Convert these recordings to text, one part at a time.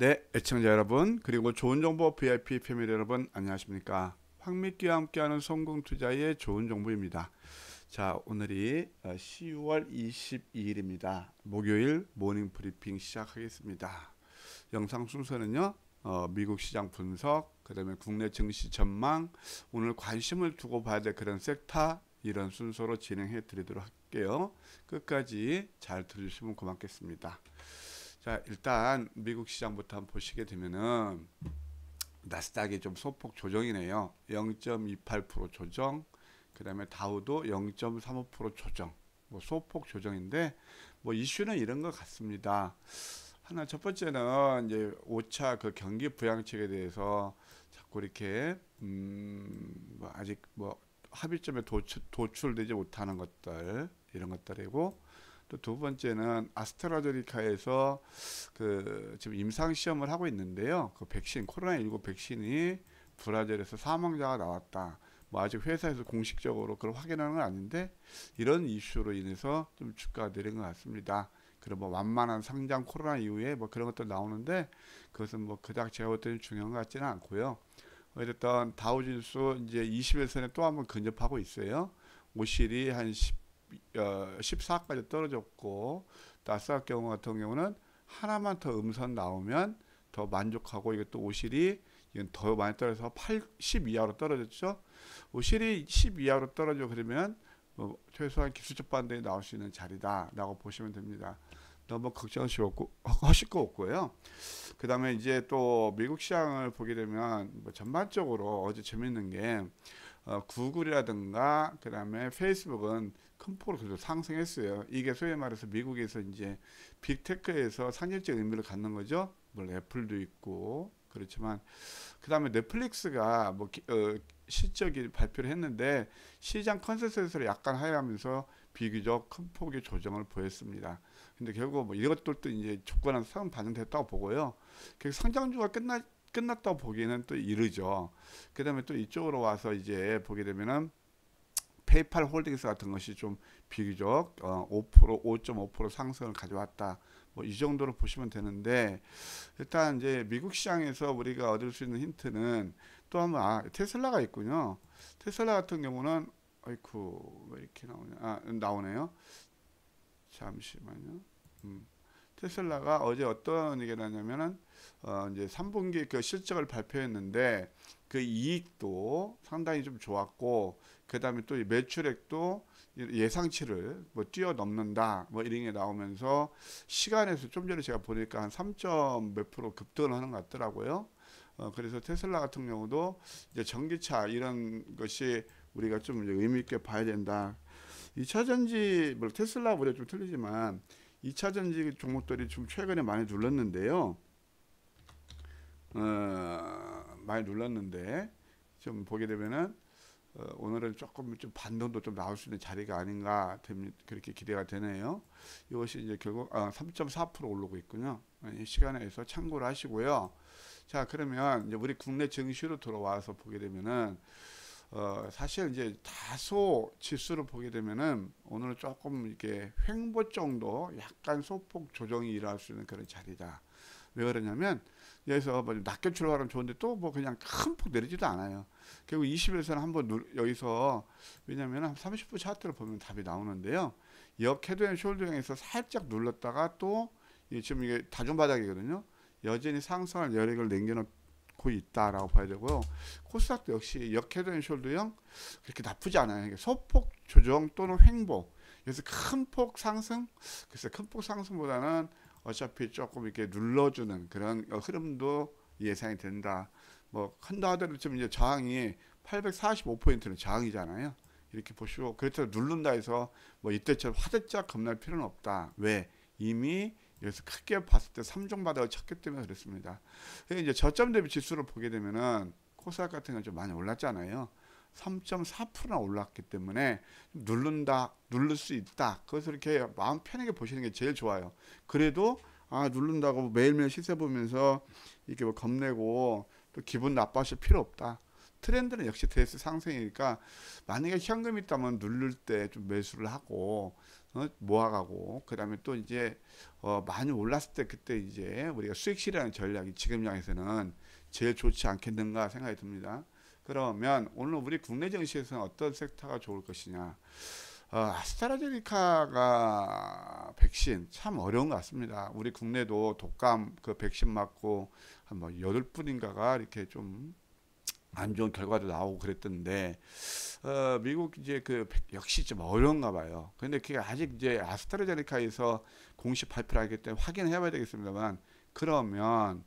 네, 애청자 여러분, 그리고 좋은 정보 VIP 패밀리 여러분 안녕하십니까? 황미끼와 함께하는 성공 투자의 좋은 정보입니다. 자, 오늘이 10월 어, 22일입니다. 목요일 모닝 브리핑 시작하겠습니다. 영상 순서는요. 어, 미국 시장 분석, 그다음에 국내 증시 전망, 오늘 관심을 두고 봐야 될 그런 섹터 이런 순서로 진행해 드리도록 할게요. 끝까지 잘 들으시면 고맙겠습니다. 자 일단 미국 시장부터 한번 보시게 되면은 나스닥이 좀 소폭 조정이네요. 0.28% 조정, 그 다음에 다우도 0.35% 조정, 뭐 소폭 조정인데 뭐 이슈는 이런 것 같습니다. 하나 첫 번째는 이제 5차 그 경기 부양책에 대해서 자꾸 이렇게 음 뭐 아직 뭐 합의점에 도출, 도출되지 못하는 것들 이런 것들이고 또두 번째는 아스트라제네카에서그 지금 임상 시험을 하고 있는데요. 그 백신 코로나19 백신이 브라질에서 사망자가 나왔다. 뭐 아직 회사에서 공식적으로 그걸 확인하는 건 아닌데 이런 이슈로 인해서 좀 주가가 내린 것 같습니다. 그리고 뭐 완만한 상장 코로나 이후에 뭐 그런 것들 나오는데 그것은 뭐 그닥 제가 볼 때는 중요한 것 같지는 않고요. 어쨌든 다우진수 이제 20일선에 또 한번 근접하고 있어요. 오실이 한 10. 어, 14까지 떨어졌고 나스닥 경우 같은 경우는 하나만 더 음선 나오면 더 만족하고 이게 또 오실이 이건 더 많이 떨어져서 8, 10 이하로 떨어졌죠. 오실이 10 이하로 떨어져 그러면 뭐 최소한 기술적 반등이 나올 수 있는 자리다라고 보시면 됩니다. 너무 걱정하실 없고 하실 거 없고요. 그다음에 이제 또 미국 시장을 보게 되면 뭐 전반적으로 어제 재밌는 게 어, 구글이라든가 그다음에 페이스북은 큰 폭으로 계속 상승했어요. 이게 소위 말해서 미국에서 이제 빅테크에서 상징적 의미를 갖는 거죠. 물 애플도 있고 그렇지만 그다음에 넷플릭스가 뭐 어, 실적이 발표를 했는데 시장 컨센서스를 약간 하향하면서 비교적 큰 폭의 조정을 보였습니다. 근데 결국 뭐 이것들도 이제 조건한 상 반영됐다고 보고요. 그 상장주가 끝나 끝났다고 보기에는 또 이르죠. 그 다음에 또 이쪽으로 와서 이제 보게 되면은 페이팔 홀딩스 같은 것이 좀 비교적 어, 5% 5.5% 상승을 가져왔다. 뭐 이 정도로 보시면 되는데 일단 이제 미국 시장에서 우리가 얻을 수 있는 힌트는 또 한번 아, 테슬라가 있군요. 테슬라 같은 경우는 아이쿠 왜 이렇게 나오냐? 아 나오네요. 잠시만요. 음. 테슬라가 어제 어떤 얘기를 하냐면은 어 이제 3분기 그 실적을 발표했는데 그 이익도 상당히 좀 좋았고 그다음에 또 매출액도 예상치를 뭐 뛰어넘는다 뭐 이런 게 나오면서 시간에서 좀 전에 제가 보니까 한3몇 프로 급등을 하는 것 같더라고요. 어 그래서 테슬라 같은 경우도 이제 전기차 이런 것이 우리가 좀 의미 있게 봐야 된다. 이차 전지 뭐 테슬라 우리가 좀 틀리지만 2차 전지 종목들이 좀 최근에 많이 눌렀는데요. 어, 많이 눌렀는데 좀 보게 되면은 어, 오늘은 조금 좀 반등도 좀 나올 수 있는 자리가 아닌가 그렇게 기대가 되네요. 이것이 이제 결국 아, 3.4% 올르고 있군요. 예, 이 시간에서 참고를 하시고요. 자 그러면 이제 우리 국내 증시로 들어와서 보게 되면은 어, 사실 이제 다소 지수를 보게 되면은 오늘 조금 이렇게 횡보 정도 약간 소폭 조정이 일어날 수 있는 그런 자리다. 왜 그러냐면 여기서 뭐 낮게 출발하면 좋은데 또 뭐 그냥 큰 폭 내리지도 않아요. 결국 20일선 한번 여기서 왜냐면 한 30분 차트를 보면 답이 나오는데요. 역캐드앤 숄더형에서 살짝 눌렀다가 또 지금 이게 다중 바닥이거든요. 여전히 상승할 여력을 남겨놓 고 있다라고 봐야 되고요. 코스닥도 역시 역헤드 숄더형 그렇게 나쁘지 않아요. 소폭 조정 또는 횡보. 그래서 큰 폭 상승, 글쎄 큰폭 상승보다는 어차피 조금 이렇게 눌러주는 그런 흐름도 예상이 된다. 뭐 한다 하더라도 지금 이제 저항이 845포인트는 저항이잖아요. 이렇게 보시고 그렇다고 누른다 해서 뭐 이때처럼 화들짝 겁날 필요는 없다. 왜? 이미 그래서 크게 봤을 때 3종 바닥을 쳤기 때문에 그렇습니다. 이제 저점 대비 지수를 보게 되면은 코스닥 같은 건 좀 많이 올랐잖아요. 3.4%나 올랐기 때문에 누른다, 누를 수 있다. 그것을 이렇게 마음 편하게 보시는 게 제일 좋아요. 그래도 아 누른다고 뭐 매일매일 시세 보면서 이렇게 뭐 겁내고 또 기분 나빠하실 필요 없다. 트렌드는 역시 대수 상승이니까 만약에 현금이 있다면 누를 때 좀 매수를 하고 어, 모아가고 그다음에 또 이제 어, 많이 올랐을 때 그때 이제 우리가 수익 실이라는 전략이 지금 양에서는 제일 좋지 않겠는가 생각이 듭니다. 그러면 오늘 우리 국내 증시에서는 어떤 섹터가 좋을 것이냐? 어, 아스트라제니카가 백신 참 어려운 것 같습니다. 우리 국내도 독감 그 백신 맞고 한뭐 여덟 분인가가 이렇게 좀안 좋은 결과도 나오고 그랬던데 어, 미국 이제 그 역시 좀 어려운가 봐요. 근데 그게 아직 이제 아스트라제네카에서 공식 발표를 하기 때문에 확인해봐야 되겠습니다만 그러면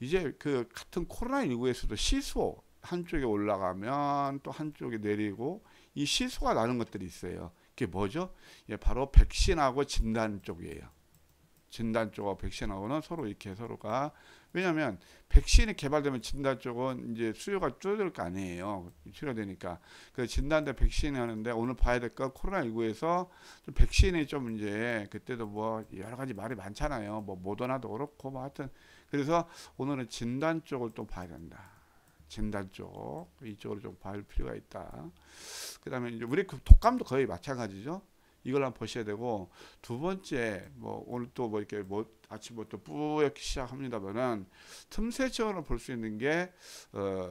이제 그 같은 코로나 19에서도 시소 한쪽에 올라가면 또 한쪽에 내리고 이 시소가 나는 것들이 있어요. 그게 뭐죠? 예, 바로 백신하고 진단 쪽이에요. 진단 쪽하고 백신하고는 서로 이렇게 서로가 왜냐하면 백신이 개발되면 진단 쪽은 이제 수요가 줄어들 거 아니에요. 치료되니까. 그 진단대 백신 하는데 오늘 봐야 될 거 코로나19에서 좀 백신이 좀 이제 그때도 뭐 여러 가지 말이 많잖아요. 뭐 모더나도 그렇고 뭐 하여튼 그래서 오늘은 진단 쪽을 또 봐야 된다. 진단 쪽 이쪽으로 좀 봐야 할 필요가 있다. 그다음에 이제 우리 그 독감도 거의 마찬가지죠. 이걸 한번 보셔야 되고 두 번째 뭐 오늘 또 뭐 이렇게 뭐 아침부터 뿌옇게 시작합니다만은 틈새 처럼볼수 있는 게 어,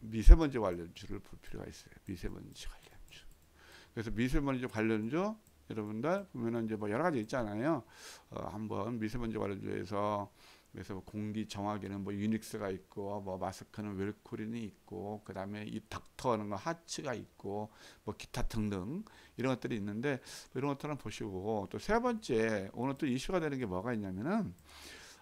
미세먼지 관련주를 볼 필요가 있어요. 미세먼지 관련주. 그래서 미세먼지 관련주 여러분들 보면은 이제 뭐 여러 가지 있잖아요. 어, 한번 미세먼지 관련주에서 그래서 뭐 공기 정화기는 뭐 유닉스가 있고 뭐 마스크는 웰코린이 있고 그다음에 이 닥터는 거 하츠가 있고 뭐 기타 등등 이런 것들이 있는데 뭐 이런 것들 한 보시고 또 세 번째 오늘 또 이슈가 되는 게 뭐가 있냐면은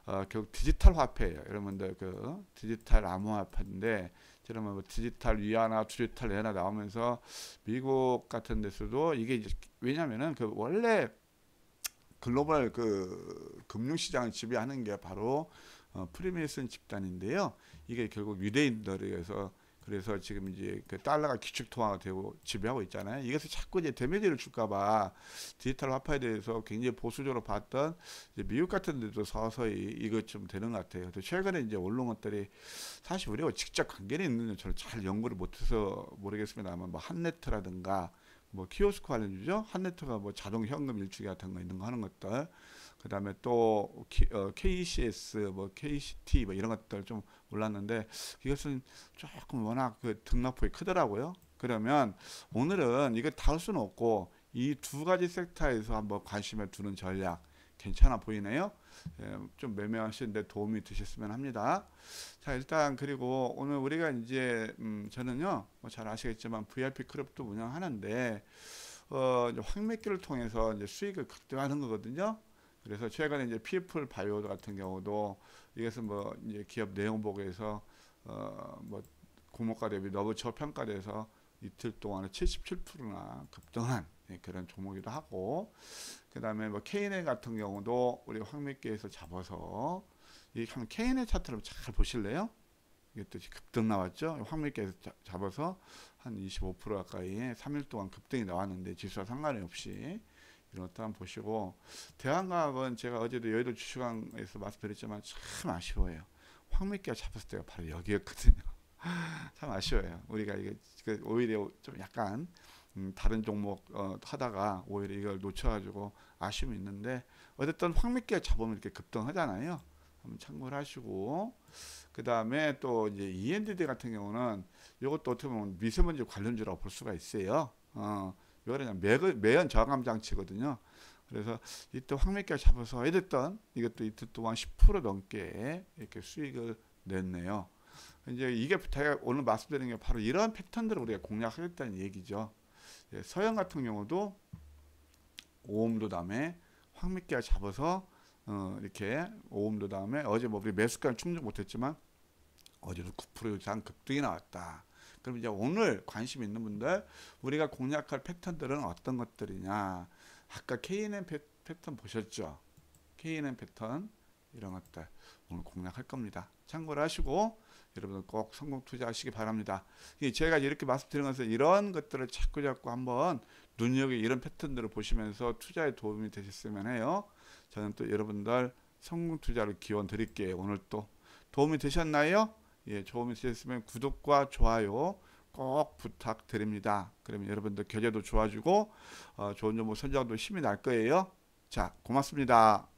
어, 결국 디지털 화폐예요. 여러분들 그 디지털 암호화폐인데 지금 뭐 디지털 위안화, 디지털 레나 나오면서 미국 같은 데서도 이게 이제 왜냐면은 그 원래 글로벌 그 금융시장을 지배하는 게 바로 어, 프리메이슨 집단인데요. 이게 결국 유대인들에 서 그래서 지금 이제 그 달러가 기축 통화가 되고 지배하고 있잖아요. 이것이 자꾸 이제 데미지를 줄까봐 디지털 화폐에 대해서 굉장히 보수적으로 봤던 미국 같은 데도 서서히 이것 좀 되는 것 같아요. 또 최근에 이제 올라온 것들이 사실 우리가 직접 관계는 있는지 저는 잘 연구를 못해서 모르겠습니다만 뭐 한네트라든가 뭐 키오스크 관련주죠. 한네트가 뭐 자동 현금 일축 같은 거 있는 거 하는 것들. 그다음에 또 K, 어, KCS 뭐 KCT 뭐 이런 것들 좀 올랐는데 이것은 조금 워낙 그 등락폭이 크더라고요. 그러면 오늘은 이거 다룰 수는 없고 이 두 가지 섹터에서 한번 관심을 두는 전략 괜찮아 보이네요. 예, 좀 매매하시는데 도움이 되셨으면 합니다. 자 일단 그리고 오늘 우리가 이제 음 저는요 뭐 잘 아시겠지만 VIP 클럽도 운영하는데 어 황매기를 통해서 이제 수익을 극대화하는 거거든요. 그래서 최근에 이제 피플 바이오 같은 경우도 이것은 뭐 이제 기업 내용보고에서 어뭐 공모가 대비 너무 저평가돼서 이틀 동안에 77%나 급등한 예, 그런 종목이기도 하고 그 다음에 뭐 K&A 같은 경우도 우리 황미께에서 잡아서 이 K&A 차트를 잘 보실래요? 이것도 급등 나왔죠. 황미께에서 잡아서 한 25% 가까이 3일 동안 급등이 나왔는데 지수와 상관 없이 이런 것도 한번 보시고 대한과학은 제가 어제도 여의도 주식왕에서 말씀드렸지만 참 아쉬워요. 황미께가 잡았을 때가 바로 여기였거든요. 참 아쉬워요. 우리가 이게 그 오히려 좀 약간 음, 다른 종목 어, 하다가 오히려 이걸 놓쳐가지고 아쉬움이 있는데 어쨌든 황미께 잡으면 이렇게 급등하잖아요. 한번 참고를 하시고 그 다음에 또 이제 ENDD 같은 경우는 이것도 어떻게 보면 미세먼지 관련주라고 볼 수가 있어요. 어, 이거 그냥 매, 매연 저감 장치거든요. 그래서 이때 황미께 잡아서 어쨌든 이것도 이때 또한 10% 넘게 이렇게 수익을 냈네요. 이제 이게 제가 오늘 말씀드리는 게 바로 이러한 패턴들을 우리가 공략하겠다는 얘기죠. 예, 서양 같은 경우도 오음도 다음에 황미끼와 잡아서 어, 이렇게 오음도 다음에 어제 뭐 우리 매수가 충족 못했지만 어제도 9% 이상 급등이 나왔다. 그럼 이제 오늘 관심 있는 분들 우리가 공략할 패턴들은 어떤 것들이냐 아까 KNN 패턴 보셨죠 KNN 패턴 이런 것들 오늘 공략할 겁니다 참고를 하시고 여러분 들꼭 성공 투자하시기 바랍니다. 제가 이렇게 말씀드리면서 이런 것들을 자꾸 자꾸 한번 눈여겨 이런 패턴들을 보시면서 투자에 도움이 되셨으면 해요. 저는 또 여러분들 성공 투자를 기원 드릴게요. 오늘 또 도움이 되셨나요? 예, 도움이 되셨으면 구독과 좋아요 꼭 부탁드립니다. 그러면 여러분들 결제도 좋아지고 어, 좋은 정보 선정도 힘이 날 거예요. 자, 고맙습니다.